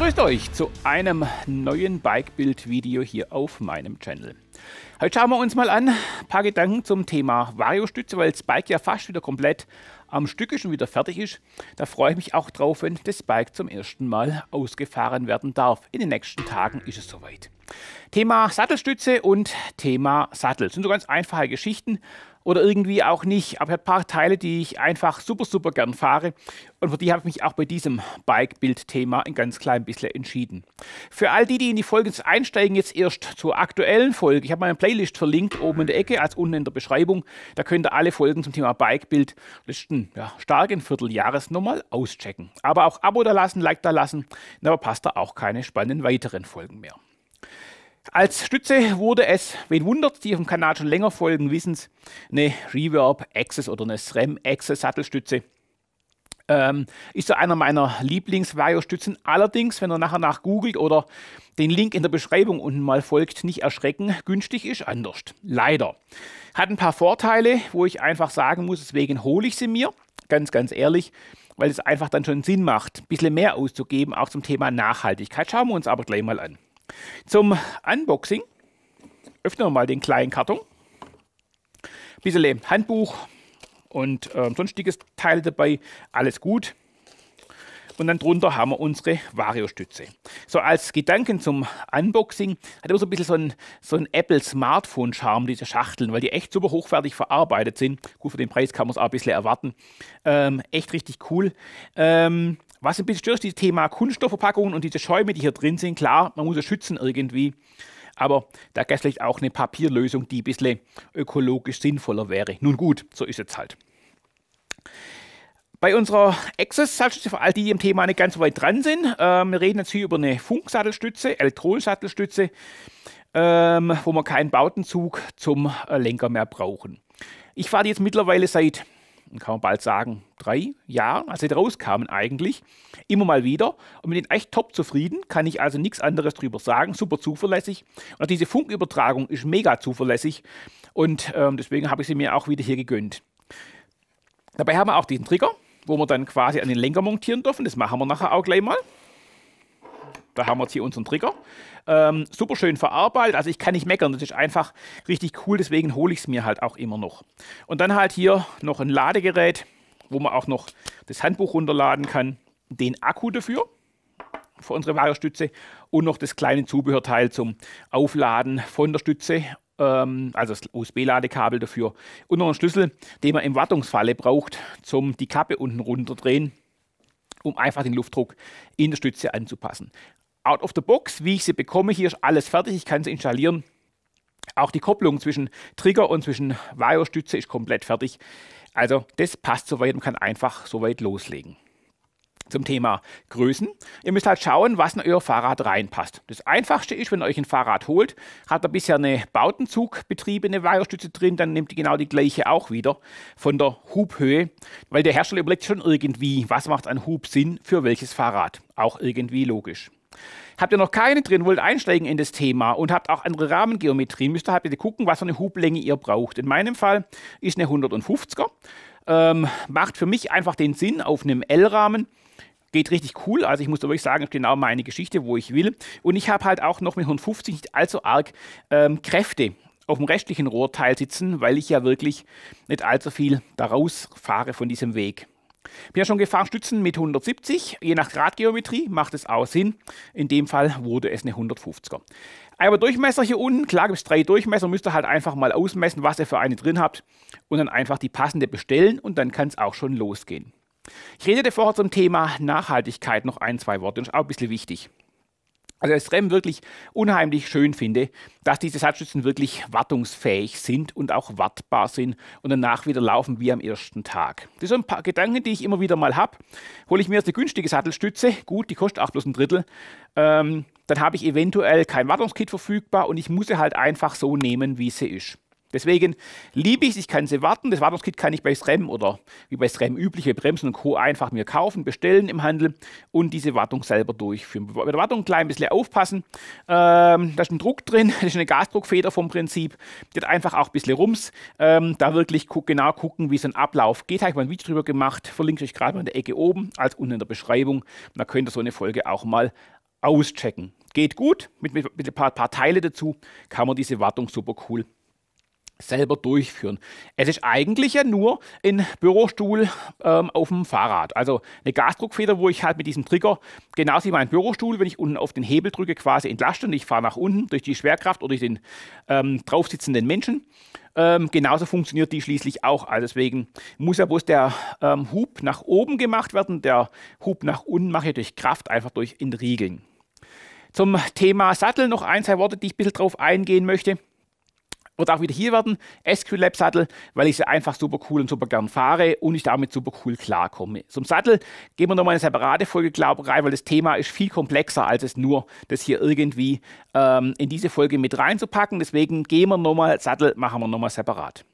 Grüßt euch zu einem neuen bike build video hier auf meinem Channel. Heute schauen wir uns mal an, ein paar Gedanken zum Thema Vario-Stütze, weil das Bike ja fast wieder komplett am Stück ist und wieder fertig ist. Da freue ich mich auch drauf, wenn das Bike zum ersten Mal ausgefahren werden darf. In den nächsten Tagen ist es soweit. Thema Sattelstütze und Thema Sattel. Das sind so ganz einfache Geschichten oder irgendwie auch nicht. Aber ich habe ein paar Teile, die ich einfach super, super gern fahre. Und für die habe ich mich auch bei diesem Bike-Bild-Thema ein ganz klein bisschen entschieden. Für all die, die in die Folge einsteigen, jetzt erst zur aktuellen Folge. Ich habe meine Playlist verlinkt oben in der Ecke, als unten in der Beschreibung. Da könnt ihr alle Folgen zum Thema Bike-Bild letzten ja, starken Vierteljahres nochmal auschecken. Aber auch Abo da lassen, Like da lassen, dann verpasst ihr auch keine spannenden weiteren Folgen mehr. Als Stütze wurde es, wen wundert, die auf dem Kanal schon länger folgen, wissen's, eine Reverb Access oder eine SRAM Access Sattelstütze. Ähm, ist so einer meiner Lieblings-Vario-Stützen. Allerdings, wenn ihr nachher nach googelt oder den Link in der Beschreibung unten mal folgt, nicht erschrecken, günstig ist anders. Leider. Hat ein paar Vorteile, wo ich einfach sagen muss, deswegen hole ich sie mir. Ganz, ganz ehrlich, weil es einfach dann schon Sinn macht, ein bisschen mehr auszugeben, auch zum Thema Nachhaltigkeit. Schauen wir uns aber gleich mal an. Zum Unboxing öffnen wir mal den kleinen Karton. Bisele Handbuch und äh, sonstiges Teil dabei, alles gut. Und dann drunter haben wir unsere Vario-Stütze. So als Gedanken zum Unboxing hat immer so ein bisschen so ein, so ein Apple Smartphone-Charme, diese Schachteln, weil die echt super hochwertig verarbeitet sind. Gut, für den Preis kann man es auch ein bisschen erwarten. Ähm, echt richtig cool. Ähm, was ein bisschen stört, ist das Thema Kunststoffverpackungen und diese Schäume, die hier drin sind. Klar, man muss es schützen irgendwie. Aber da gäbe es vielleicht auch eine Papierlösung, die ein bisschen ökologisch sinnvoller wäre. Nun gut, so ist es halt. Bei unserer Access-Sattelstütze, für all die, die im Thema nicht ganz so weit dran sind, ähm, wir reden jetzt hier über eine Funksattelstütze, Elektronensattelstütze, ähm, wo wir keinen Bautenzug zum äh, Lenker mehr brauchen. Ich fahre die jetzt mittlerweile seit kann man bald sagen, drei Jahren, als sie rauskamen eigentlich, immer mal wieder. Und mit denen echt top zufrieden, kann ich also nichts anderes drüber sagen. Super zuverlässig. Und diese Funkübertragung ist mega zuverlässig. Und ähm, deswegen habe ich sie mir auch wieder hier gegönnt. Dabei haben wir auch diesen Trigger, wo wir dann quasi an den Lenker montieren dürfen. Das machen wir nachher auch gleich mal. Da haben wir jetzt hier unseren Trigger. Ähm, super schön verarbeitet, also ich kann nicht meckern, das ist einfach richtig cool, deswegen hole ich es mir halt auch immer noch. Und dann halt hier noch ein Ladegerät, wo man auch noch das Handbuch runterladen kann, den Akku dafür für unsere Wagerstütze und noch das kleine Zubehörteil zum Aufladen von der Stütze, ähm, also das USB-Ladekabel dafür und noch einen Schlüssel, den man im Wartungsfalle braucht, zum die Kappe unten runterdrehen, um einfach den Luftdruck in der Stütze anzupassen out of the box, wie ich sie bekomme. Hier ist alles fertig, ich kann sie installieren. Auch die Kopplung zwischen Trigger und zwischen Vario-Stütze ist komplett fertig. Also das passt soweit und kann einfach soweit loslegen. Zum Thema Größen. Ihr müsst halt schauen, was in euer Fahrrad reinpasst. Das einfachste ist, wenn ihr euch ein Fahrrad holt, hat er bisher eine bautenzugbetriebene betriebene drin, dann nehmt ihr genau die gleiche auch wieder von der Hubhöhe, weil der Hersteller überlegt schon irgendwie, was macht ein Hub Sinn für welches Fahrrad. Auch irgendwie logisch. Habt ihr noch keine drin, wollt einsteigen in das Thema und habt auch andere Rahmengeometrien, müsst ihr halt bitte gucken, was für eine Hublänge ihr braucht. In meinem Fall ist eine 150er. Ähm, macht für mich einfach den Sinn auf einem L-Rahmen geht richtig cool. Also ich muss wirklich sagen, genau meine Geschichte, wo ich will. Und ich habe halt auch noch mit 150 nicht allzu arg ähm, Kräfte auf dem restlichen Rohrteil sitzen, weil ich ja wirklich nicht allzu viel daraus fahre von diesem Weg. Wir haben schon Stützen mit 170. Je nach Gradgeometrie macht es auch Sinn. In dem Fall wurde es eine 150er. Aber Durchmesser hier unten, klar gibt es drei Durchmesser, müsst ihr halt einfach mal ausmessen, was ihr für eine drin habt und dann einfach die passende bestellen und dann kann es auch schon losgehen. Ich redete vorher zum Thema Nachhaltigkeit noch ein, zwei Worte das ist auch ein bisschen wichtig also das extrem wirklich unheimlich schön finde, dass diese Satzstützen wirklich wartungsfähig sind und auch wartbar sind und danach wieder laufen wie am ersten Tag. Das sind ein paar Gedanken, die ich immer wieder mal habe. Hole ich mir jetzt eine günstige Sattelstütze, gut, die kostet auch bloß ein Drittel, ähm, dann habe ich eventuell kein Wartungskit verfügbar und ich muss sie halt einfach so nehmen, wie sie ist. Deswegen liebe ich es, ich kann sie warten. Das Wartungskit kann ich bei SREM oder wie bei SREM übliche Bremsen und Co. einfach mir kaufen, bestellen im Handel und diese Wartung selber durchführen. Bei der Wartung ein klein bisschen aufpassen. Ähm, da ist ein Druck drin, das ist eine Gasdruckfeder vom Prinzip. Die hat einfach auch ein bisschen Rums. Ähm, da wirklich gu genau gucken, wie so ein Ablauf geht. Habe ich mal ein Video drüber gemacht, verlinke ich euch gerade mal in der Ecke oben, als unten in der Beschreibung. Da könnt ihr so eine Folge auch mal auschecken. Geht gut, mit, mit, mit ein paar, paar Teile dazu kann man diese Wartung super cool selber durchführen. Es ist eigentlich ja nur ein Bürostuhl ähm, auf dem Fahrrad. Also eine Gasdruckfeder, wo ich halt mit diesem Trigger, genauso wie mein Bürostuhl, wenn ich unten auf den Hebel drücke, quasi entlaste und ich fahre nach unten durch die Schwerkraft oder durch den ähm, draufsitzenden Menschen. Ähm, genauso funktioniert die schließlich auch. Also deswegen muss ja bloß der ähm, Hub nach oben gemacht werden. Der Hub nach unten mache ich durch Kraft, einfach durch Entriegeln. Zum Thema Sattel noch ein, zwei Worte, die ich ein bisschen drauf eingehen möchte. Wird auch wieder hier werden, SQL Lab Sattel, weil ich sie einfach super cool und super gern fahre und ich damit super cool klarkomme. Zum Sattel gehen wir nochmal eine separate Folge, glaube rein, weil das Thema ist viel komplexer, als es nur das hier irgendwie ähm, in diese Folge mit reinzupacken. Deswegen gehen wir nochmal, Sattel machen wir nochmal separat.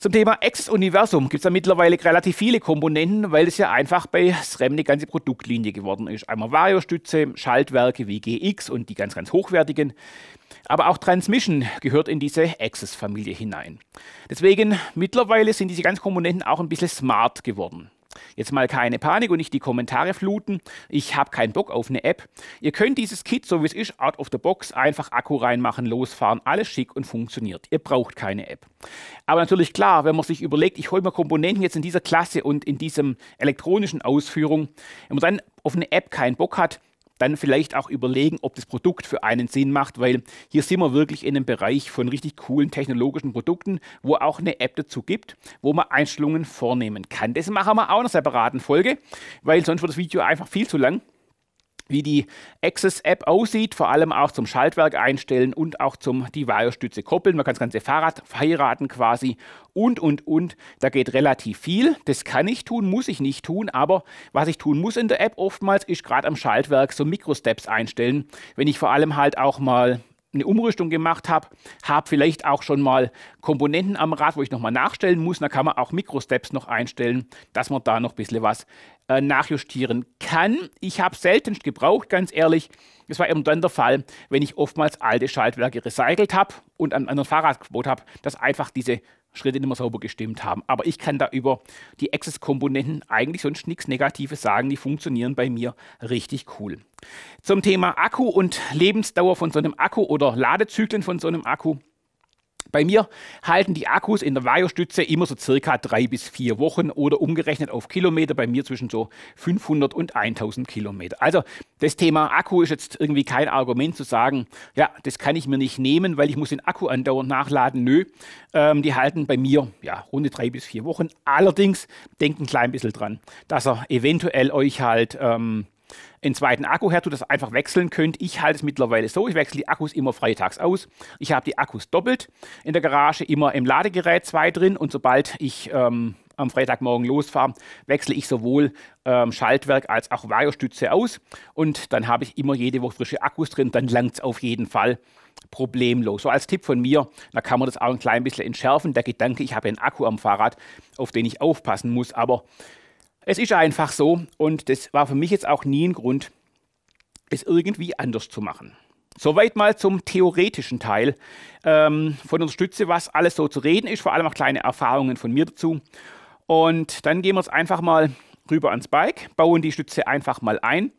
Zum Thema Access Universum gibt es ja mittlerweile relativ viele Komponenten, weil es ja einfach bei SREM eine ganze Produktlinie geworden ist. Einmal Variostütze, Schaltwerke wie GX und die ganz, ganz hochwertigen. Aber auch Transmission gehört in diese Access-Familie hinein. Deswegen mittlerweile sind diese ganzen Komponenten auch ein bisschen smart geworden. Jetzt mal keine Panik und nicht die Kommentare fluten. Ich habe keinen Bock auf eine App. Ihr könnt dieses Kit, so wie es ist, out of the box, einfach Akku reinmachen, losfahren, alles schick und funktioniert. Ihr braucht keine App. Aber natürlich klar, wenn man sich überlegt, ich hole mir Komponenten jetzt in dieser Klasse und in diesem elektronischen Ausführung, wenn man dann auf eine App keinen Bock hat, dann vielleicht auch überlegen, ob das Produkt für einen Sinn macht, weil hier sind wir wirklich in einem Bereich von richtig coolen technologischen Produkten, wo auch eine App dazu gibt, wo man Einstellungen vornehmen kann. Das machen wir auch in einer separaten Folge, weil sonst wird das Video einfach viel zu lang wie die Access-App aussieht, vor allem auch zum Schaltwerk einstellen und auch zum die Stütze koppeln. Man kann das ganze Fahrrad heiraten quasi und, und, und. Da geht relativ viel. Das kann ich tun, muss ich nicht tun, aber was ich tun muss in der App oftmals, ist gerade am Schaltwerk so Mikrosteps einstellen, wenn ich vor allem halt auch mal eine Umrüstung gemacht habe, habe vielleicht auch schon mal Komponenten am Rad, wo ich nochmal nachstellen muss. Da kann man auch Mikrosteps noch einstellen, dass man da noch ein bisschen was äh, nachjustieren kann. Ich habe selten gebraucht, ganz ehrlich. Das war eben dann der Fall, wenn ich oftmals alte Schaltwerke recycelt habe und an, an ein Fahrrad gebaut habe, dass einfach diese Schritte nicht mehr sauber gestimmt haben. Aber ich kann da über die Access-Komponenten eigentlich sonst nichts Negatives sagen. Die funktionieren bei mir richtig cool. Zum Thema Akku und Lebensdauer von so einem Akku oder Ladezyklen von so einem Akku bei mir halten die Akkus in der Vajostütze immer so circa drei bis vier Wochen oder umgerechnet auf Kilometer bei mir zwischen so 500 und 1000 Kilometer. Also das Thema Akku ist jetzt irgendwie kein Argument zu sagen, ja, das kann ich mir nicht nehmen, weil ich muss den Akku andauernd nachladen. Nö, ähm, die halten bei mir ja runde drei bis vier Wochen. Allerdings denkt ein klein bisschen dran, dass er eventuell euch halt ähm, einen zweiten Akku her du das einfach wechseln könnt. Ich halte es mittlerweile so, ich wechsle die Akkus immer freitags aus. Ich habe die Akkus doppelt in der Garage, immer im Ladegerät zwei drin und sobald ich ähm, am Freitagmorgen losfahre, wechsle ich sowohl ähm, Schaltwerk als auch vario aus und dann habe ich immer jede Woche frische Akkus drin, dann langt es auf jeden Fall problemlos. So als Tipp von mir, da kann man das auch ein klein bisschen entschärfen, der Gedanke, ich habe einen Akku am Fahrrad, auf den ich aufpassen muss, aber es ist einfach so und das war für mich jetzt auch nie ein Grund, es irgendwie anders zu machen. Soweit mal zum theoretischen Teil ähm, von uns Stütze, was alles so zu reden ist, vor allem auch kleine Erfahrungen von mir dazu. Und dann gehen wir jetzt einfach mal rüber ans Bike, bauen die Stütze einfach mal ein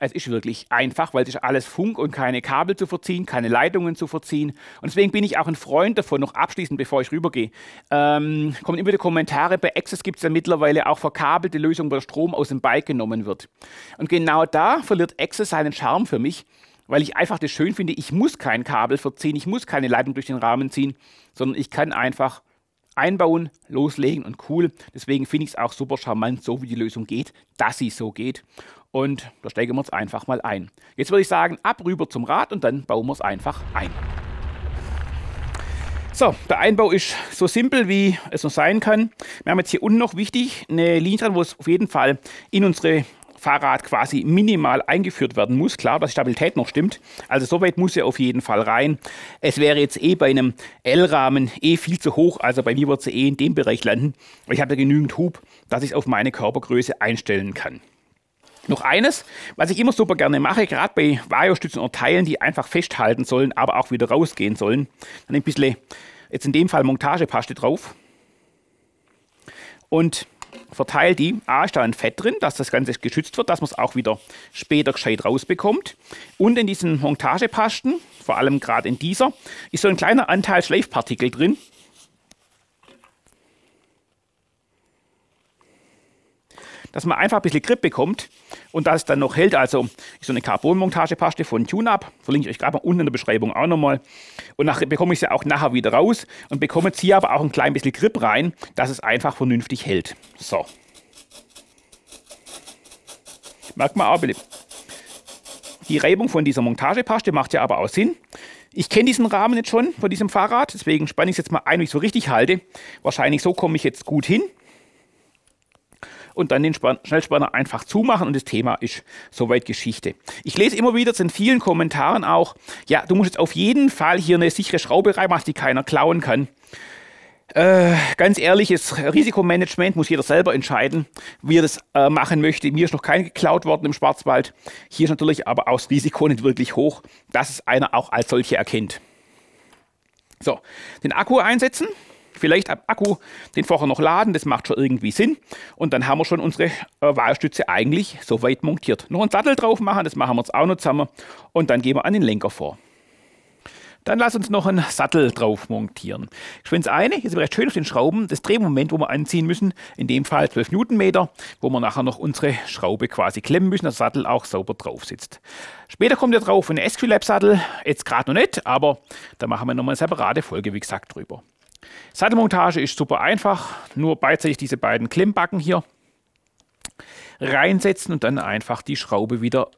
es ist wirklich einfach, weil es ist alles Funk und keine Kabel zu verziehen, keine Leitungen zu verziehen. Und deswegen bin ich auch ein Freund davon, noch abschließend, bevor ich rübergehe. Ähm, kommen immer die Kommentare, bei Access gibt es ja mittlerweile auch verkabelte Lösungen, wo der Strom aus dem Bike genommen wird. Und genau da verliert Access seinen Charme für mich, weil ich einfach das schön finde, ich muss kein Kabel verziehen, ich muss keine Leitung durch den Rahmen ziehen, sondern ich kann einfach einbauen, loslegen und cool. Deswegen finde ich es auch super charmant, so wie die Lösung geht, dass sie so geht. Und da steigen wir uns einfach mal ein. Jetzt würde ich sagen, ab rüber zum Rad und dann bauen wir es einfach ein. So, der Einbau ist so simpel, wie es nur sein kann. Wir haben jetzt hier unten noch wichtig eine Linie dran, wo es auf jeden Fall in unsere Fahrrad quasi minimal eingeführt werden muss. Klar, dass die Stabilität noch stimmt. Also soweit muss er auf jeden Fall rein. Es wäre jetzt eh bei einem L-Rahmen eh viel zu hoch. Also bei mir wird es eh in dem Bereich landen. Ich habe da genügend Hub, dass ich es auf meine Körpergröße einstellen kann. Noch eines, was ich immer super gerne mache, gerade bei Vajostützen oder Teilen, die einfach festhalten sollen, aber auch wieder rausgehen sollen. Dann ein bisschen, jetzt in dem Fall Montagepaste drauf. Und verteile die. A ist da ein Fett drin, dass das Ganze geschützt wird, dass man es auch wieder später gescheit rausbekommt. Und in diesen Montagepasten, vor allem gerade in dieser, ist so ein kleiner Anteil Schleifpartikel drin, dass man einfach ein bisschen Grip bekommt und das dann noch hält. Also so eine Carbon-Montagepaste von TuneUp, verlinke ich euch gerade mal unten in der Beschreibung auch nochmal. Und nachher bekomme ich sie auch nachher wieder raus und bekomme jetzt hier aber auch ein klein bisschen Grip rein, dass es einfach vernünftig hält. So. Merkt man auch, die Reibung von dieser Montagepaste macht ja aber auch Sinn. Ich kenne diesen Rahmen jetzt schon von diesem Fahrrad, deswegen spanne ich es jetzt mal ein, wie ich es so richtig halte. Wahrscheinlich so komme ich jetzt gut hin und dann den Span Schnellspanner einfach zumachen und das Thema ist soweit Geschichte. Ich lese immer wieder in vielen Kommentaren auch, ja, du musst jetzt auf jeden Fall hier eine sichere Schraube reinmachen, die keiner klauen kann. Äh, ganz ehrliches Risikomanagement muss jeder selber entscheiden, wie er das äh, machen möchte. Mir ist noch kein geklaut worden im Schwarzwald. Hier ist natürlich aber auch das Risiko nicht wirklich hoch, dass es einer auch als solche erkennt. So, den Akku einsetzen vielleicht am Akku den vorher noch laden, das macht schon irgendwie Sinn. Und dann haben wir schon unsere äh, Wahlstütze eigentlich soweit montiert. Noch einen Sattel drauf machen, das machen wir jetzt auch noch zusammen. Und dann gehen wir an den Lenker vor. Dann lass uns noch einen Sattel drauf montieren. Ich finde es eine, jetzt recht schön auf den Schrauben, das Drehmoment, wo wir anziehen müssen, in dem Fall 12 Newtonmeter, wo wir nachher noch unsere Schraube quasi klemmen müssen, dass der Sattel auch sauber drauf sitzt. Später kommt ja drauf ein SQLab-Sattel, jetzt gerade noch nicht, aber da machen wir nochmal eine separate Folge, wie gesagt, drüber. Sattelmontage ist super einfach, nur beidseitig diese beiden Klemmbacken hier reinsetzen und dann einfach die Schraube wieder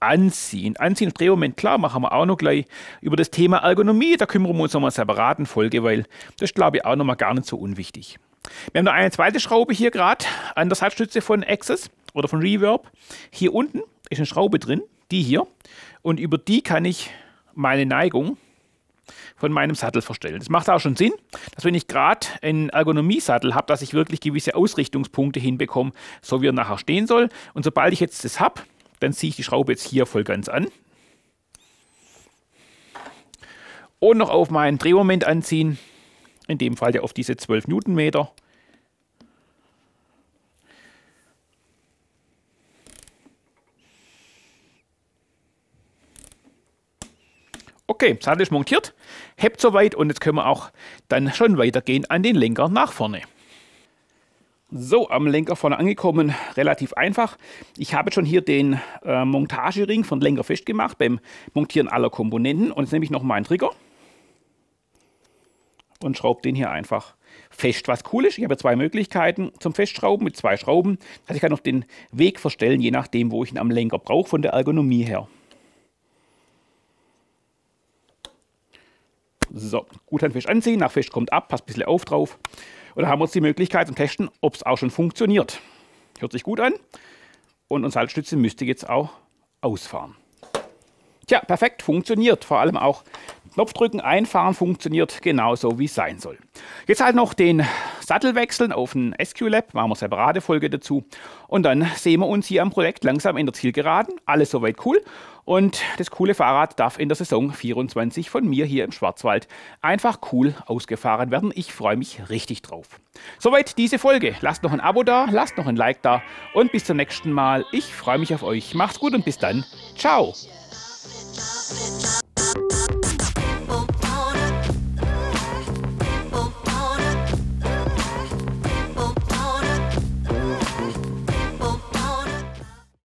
anziehen. Anziehen und Drehmoment, klar, machen wir auch noch gleich über das Thema Ergonomie. Da kümmern wir uns nochmal separat in Folge, weil das glaube ich auch nochmal gar nicht so unwichtig. Wir haben noch eine zweite Schraube hier gerade an der Satzstütze von Access oder von Reverb. Hier unten ist eine Schraube drin, die hier. Und über die kann ich meine Neigung von meinem Sattel verstellen. Das macht auch schon Sinn, dass wenn ich gerade einen Ergonomiesattel habe, dass ich wirklich gewisse Ausrichtungspunkte hinbekomme, so wie er nachher stehen soll. Und sobald ich jetzt das habe, dann ziehe ich die Schraube jetzt hier voll ganz an. Und noch auf meinen Drehmoment anziehen, in dem Fall ja auf diese 12 Newtonmeter. Okay, Sattel ist montiert, hebt soweit und jetzt können wir auch dann schon weitergehen an den Lenker nach vorne. So, am Lenker vorne angekommen, relativ einfach. Ich habe schon hier den äh, Montagering von Lenker festgemacht beim Montieren aller Komponenten und jetzt nehme ich noch meinen Trigger und schraube den hier einfach fest. Was cool ist, ich habe zwei Möglichkeiten zum Festschrauben mit zwei Schrauben. Also ich kann noch den Weg verstellen, je nachdem, wo ich ihn am Lenker brauche, von der Ergonomie her. So, gut an Fisch anziehen, nach Fisch kommt ab, passt ein bisschen auf drauf. Und dann haben wir jetzt die Möglichkeit zum Testen, ob es auch schon funktioniert. Hört sich gut an. Und unsere Halsstütze müsste jetzt auch ausfahren. Tja, perfekt, funktioniert. Vor allem auch Knopfdrücken, einfahren funktioniert genauso, wie es sein soll. Jetzt halt noch den Sattel wechseln auf ein SQLab, machen wir separate Folge dazu. Und dann sehen wir uns hier am Projekt langsam in der Zielgeraden. Alles soweit cool. Und das coole Fahrrad darf in der Saison 24 von mir hier im Schwarzwald einfach cool ausgefahren werden. Ich freue mich richtig drauf. Soweit diese Folge. Lasst noch ein Abo da, lasst noch ein Like da und bis zum nächsten Mal. Ich freue mich auf euch. Macht's gut und bis dann. Ciao.